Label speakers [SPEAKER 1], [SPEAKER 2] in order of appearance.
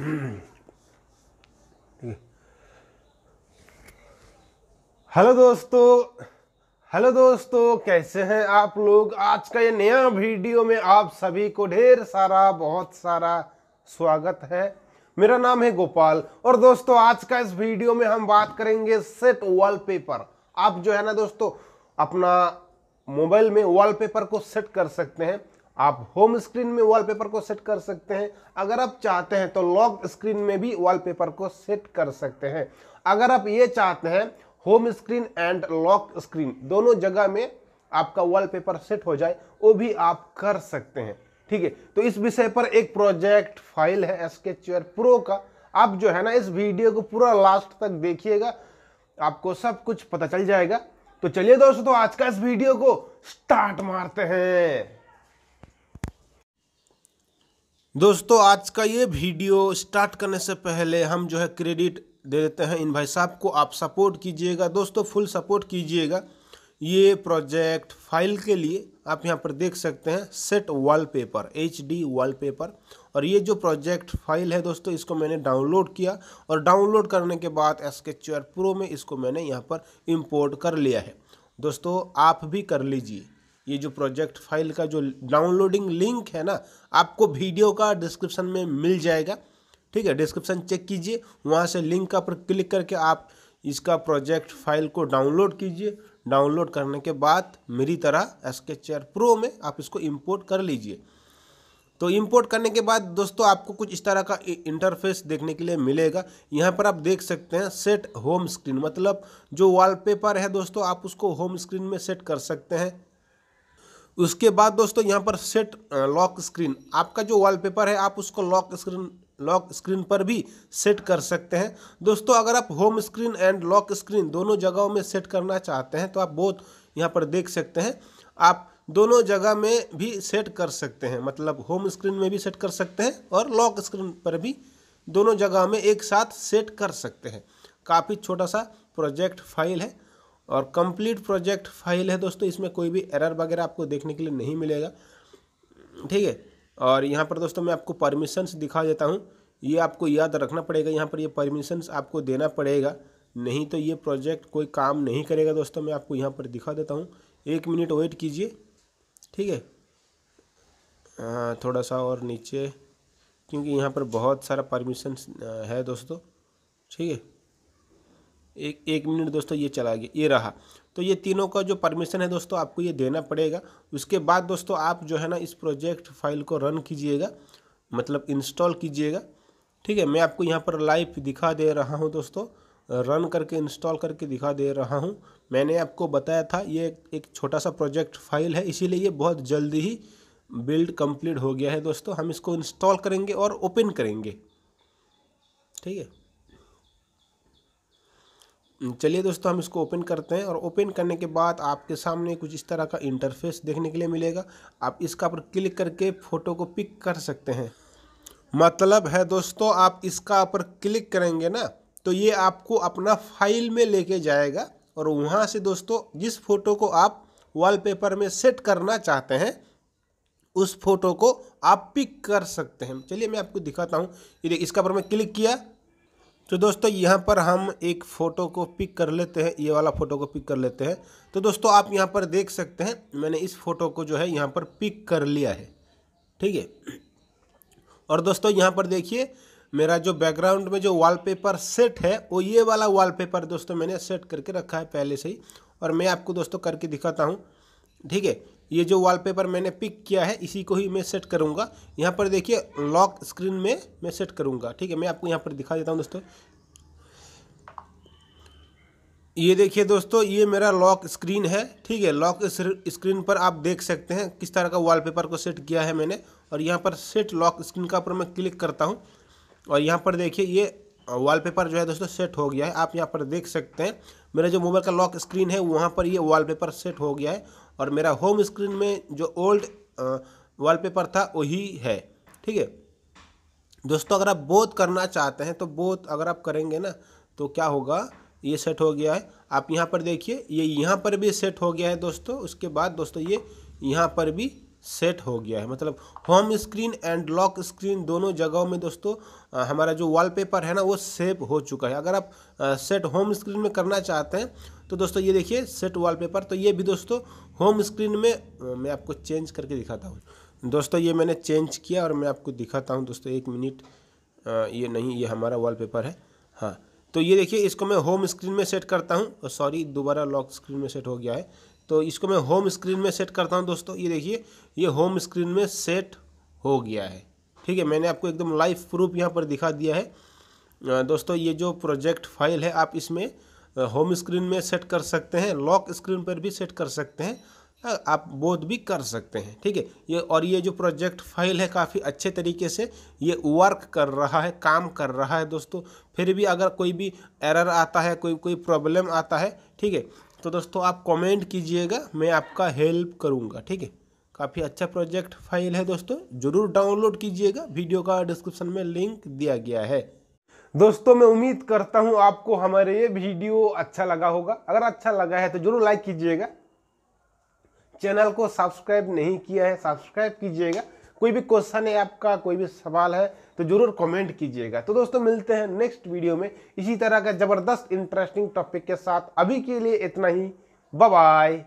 [SPEAKER 1] hello दोस्तों hello दोस्तों कैसे हैं आप लोग आज का ये नया वीडियो में आप सभी को ढेर सारा बहुत सारा स्वागत है मेरा नाम है गोपाल और दोस्तों आज का इस वीडियो में हम बात करेंगे सेट वॉलपेपर आप जो है ना दोस्तों अपना मोबाइल में वॉलपेपर को सेट कर सकते हैं आप होम स्क्रीन में वॉलपेपर को सेट कर सकते हैं अगर आप चाहते हैं तो लॉक स्क्रीन में भी वॉलपेपर को सेट कर सकते हैं अगर आप ये चाहते हैं home screen and lock screen दोनों जगह में आपका वॉलपेपर सेट हो जाए वो भी आप कर सकते हैं ठीक है तो इस विषय पर एक प्रोजेक्ट फाइल है स्केच प्रो का आप जो है ना इस वीडियो को पूरा लास्ट तक देखिएगा आपको सब कुछ पता चल जाएगा तो चलिए दोस्तों आज का इस वीडियो को स्टार्ट मारते हैं दोस्तों आज का ये वीडियो स्टार्ट करने से पहले हम जो है क्रेडिट दे देते हैं इन भाई साहब को आप सपोर्ट कीजिएगा दोस्तों फुल सपोर्ट कीजिएगा ये प्रोजेक्ट फाइल के लिए आप यहाँ पर देख सकते हैं set wallpaper H D wallpaper और ये जो प्रोजेक्ट फाइल है दोस्तों इसको मैंने डाउनलोड किया और डाउनलोड करने के बाद एसकेचर प्रो में इसको मैंने यहाँ पर इम्पोर्ट कर लिया है दोस्तों आप भी कर लीजिए ये जो प्रोजेक्ट फाइल का जो डाउनलोडिंग लिंक है ना आपको वीडियो का डिस्क्रिप्शन में मिल जाएगा ठीक है डिस्क्रिप्शन चेक कीजिए वहाँ से लिंक का पर क्लिक करके आप इसका प्रोजेक्ट फाइल को डाउनलोड कीजिए डाउनलोड करने के बाद मेरी तरह स्केचर प्रो में आप इसको इंपोर्ट कर लीजिए तो इंपोर्ट करने के बाद दोस्तों आपको कुछ इस तरह का इंटरफेस देखने के लिए मिलेगा यहाँ पर आप देख सकते हैं सेट होम स्क्रीन मतलब जो वॉलपेपर है दोस्तों आप उसको होम स्क्रीन में सेट कर सकते हैं उसके बाद दोस्तों यहाँ पर सेट लॉक स्क्रीन आपका जो वॉलपेपर है आप उसको लॉक स्क्रीन लॉक स्क्रीन पर भी सेट कर सकते हैं दोस्तों अगर आप home screen and lock screen दोनों जगहों में सेट करना चाहते हैं तो आप बहुत यहाँ पर देख सकते हैं आप दोनों जगह में भी सेट कर सकते हैं मतलब होम स्क्रीन में भी सेट कर सकते हैं और लॉक स्क्रीन पर भी दोनों जगह में एक साथ सेट कर सकते हैं काफ़ी छोटा सा प्रोजेक्ट फाइल है और कंप्लीट प्रोजेक्ट फाइल है दोस्तों इसमें कोई भी एरर वगैरह आपको देखने के लिए नहीं मिलेगा ठीक है और यहाँ पर दोस्तों मैं आपको परमिशंस दिखा देता हूँ ये आपको याद रखना पड़ेगा यहाँ पर ये परमिशंस आपको देना पड़ेगा नहीं तो ये प्रोजेक्ट कोई काम नहीं करेगा दोस्तों मैं आपको यहाँ पर दिखा देता हूँ एक मिनट वेट कीजिए ठीक है थोड़ा सा और नीचे क्योंकि यहाँ पर बहुत सारा परमिशंस है दोस्तों ठीक है एक एक मिनट दोस्तों ये चला गया ये रहा तो ये तीनों का जो परमिशन है दोस्तों आपको ये देना पड़ेगा उसके बाद दोस्तों आप जो है ना इस प्रोजेक्ट फाइल को रन कीजिएगा मतलब इंस्टॉल कीजिएगा ठीक है मैं आपको यहाँ पर लाइव दिखा दे रहा हूँ दोस्तों रन करके इंस्टॉल करके दिखा दे रहा हूँ मैंने आपको बताया था ये एक छोटा सा प्रोजेक्ट फाइल है इसीलिए ये बहुत जल्दी ही बिल्ड कंप्लीट हो गया है दोस्तों हम इसको इंस्टॉल करेंगे और ओपन करेंगे ठीक है हम्म, चलिए दोस्तों हम इसको ओपन करते हैं और ओपन करने के बाद आपके सामने कुछ इस तरह का इंटरफेस देखने के लिए मिलेगा आप इसका पर क्लिक करके फ़ोटो को पिक कर सकते हैं मतलब है दोस्तों आप इसका पर क्लिक करेंगे ना तो ये आपको अपना फाइल में लेके जाएगा और वहाँ से दोस्तों जिस फ़ोटो को आप वॉलपेपर में सेट करना चाहते हैं उस फोटो को आप पिक कर सकते हैं चलिए मैं आपको दिखाता हूँ ये इसका पर मैं क्लिक किया तो दोस्तों यहाँ पर हम एक फ़ोटो को पिक कर लेते हैं ये वाला फ़ोटो को पिक कर लेते हैं तो दोस्तों आप यहाँ पर देख सकते हैं मैंने इस फ़ोटो को जो है यहाँ पर पिक कर लिया है ठीक है और दोस्तों यहाँ पर देखिए मेरा जो बैकग्राउंड में जो वॉलपेपर सेट है वो ये वाला वॉलपेपर दोस्तों मैंने सेट करके रखा है पहले से ही और मैं आपको दोस्तों करके दिखाता हूँ ठीक है ये जो वॉलपेपर मैंने पिक किया है इसी को ही मैं सेट करूँगा यहाँ पर देखिए लॉक स्क्रीन में मैं सेट करूँगा ठीक है मैं आपको यहाँ पर दिखा देता हूँ दोस्तों ये देखिए दोस्तों ये मेरा लॉक स्क्रीन है ठीक है लॉक स्क्रीन पर आप देख सकते हैं किस तरह का वॉलपेपर को सेट किया है मैंने और यहाँ पर सेट लॉक स्क्रीन का पर मैं क्लिक करता हूँ और यहाँ पर देखिए ये वॉलपेपर जो है दोस्तों सेट हो गया है आप यहाँ पर देख सकते हैं मेरा जो मोबाइल का लॉक स्क्रीन है वहाँ पर ये वॉलपेपर सेट हो गया है और मेरा होम स्क्रीन में जो ओल्ड वॉलपेपर था वही है ठीक है दोस्तों अगर आप बोध करना चाहते हैं तो बोध अगर आप करेंगे ना तो क्या होगा ये सेट हो गया है आप यहाँ पर देखिए ये यहाँ पर भी सेट हो गया है दोस्तों उसके बाद दोस्तों ये यहाँ पर भी सेट हो गया है मतलब home screen and lock screen दोनों जगहों में दोस्तों हमारा जो वॉलपेपर है ना वो सेव हो चुका है अगर आप सेट होम स्क्रीन में करना चाहते हैं तो दोस्तों ये देखिए सेट वॉलपेपर तो ये भी दोस्तों होम स्क्रीन में मैं आपको चेंज करके दिखाता हूँ दोस्तों ये मैंने चेंज किया और मैं आपको दिखाता हूँ दोस्तों एक मिनट ये नहीं ये हमारा वॉलपेपर है हाँ तो ये देखिए इसको मैं होम स्क्रीन में सेट करता हूँ सॉरी दोबारा लॉक स्क्रीन में सेट हो गया है तो इसको मैं होम स्क्रीन में सेट करता हूँ दोस्तों ये देखिए ये होम स्क्रीन में सेट हो गया है ठीक है मैंने आपको एकदम लाइव प्रूफ यहाँ पर दिखा दिया है दोस्तों ये जो प्रोजेक्ट फाइल है आप इसमें होम स्क्रीन में सेट कर सकते हैं लॉक स्क्रीन पर भी सेट कर सकते हैं आप बोध भी कर सकते हैं ठीक है ये और ये जो प्रोजेक्ट फाइल है काफ़ी अच्छे तरीके से ये वर्क कर रहा है काम कर रहा है दोस्तों फिर भी अगर कोई भी एरर आता है कोई कोई प्रॉब्लम आता है ठीक है तो दोस्तों आप कमेंट कीजिएगा मैं आपका हेल्प करूँगा ठीक है काफ़ी अच्छा प्रोजेक्ट फाइल है दोस्तों ज़रूर डाउनलोड कीजिएगा वीडियो का डिस्क्रिप्शन में लिंक दिया गया है दोस्तों मैं उम्मीद करता हूँ आपको हमारे ये वीडियो अच्छा लगा होगा अगर अच्छा लगा है तो ज़रूर लाइक कीजिएगा चैनल को सब्सक्राइब नहीं किया है सब्सक्राइब कीजिएगा कोई भी क्वेश्चन है आपका कोई भी सवाल है तो जरूर कमेंट कीजिएगा तो दोस्तों मिलते हैं नेक्स्ट वीडियो में इसी तरह का जबरदस्त इंटरेस्टिंग टॉपिक के साथ अभी के लिए इतना ही बाय